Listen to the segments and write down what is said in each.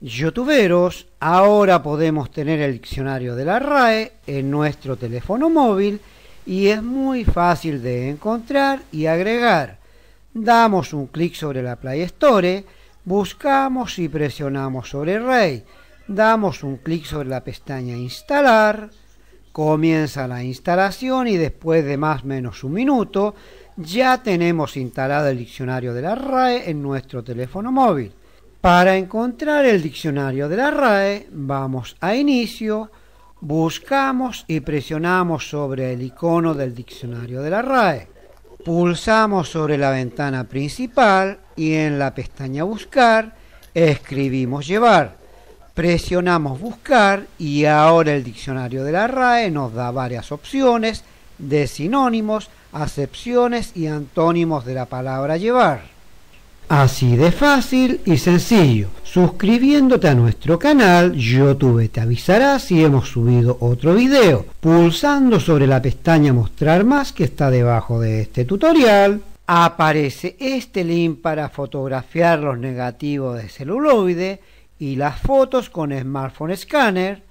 youtuberos, ahora podemos tener el diccionario de la RAE en nuestro teléfono móvil y es muy fácil de encontrar y agregar. Damos un clic sobre la Play Store, buscamos y presionamos sobre RAE, damos un clic sobre la pestaña Instalar, comienza la instalación y después de más o menos un minuto ya tenemos instalado el diccionario de la RAE en nuestro teléfono móvil. Para encontrar el diccionario de la RAE, vamos a inicio, buscamos y presionamos sobre el icono del diccionario de la RAE. Pulsamos sobre la ventana principal y en la pestaña Buscar escribimos Llevar. Presionamos Buscar y ahora el diccionario de la RAE nos da varias opciones de sinónimos, acepciones y antónimos de la palabra llevar. Así de fácil y sencillo. Suscribiéndote a nuestro canal, YouTube te avisará si hemos subido otro video, pulsando sobre la pestaña Mostrar más que está debajo de este tutorial. Aparece este link para fotografiar los negativos de celuloide y las fotos con smartphone scanner.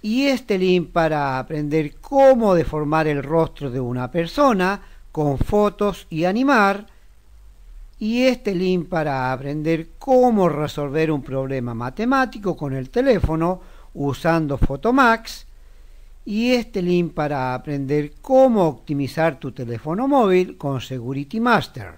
Y este link para aprender cómo deformar el rostro de una persona con fotos y animar y este link para aprender cómo resolver un problema matemático con el teléfono usando Photomax y este link para aprender cómo optimizar tu teléfono móvil con Security Master.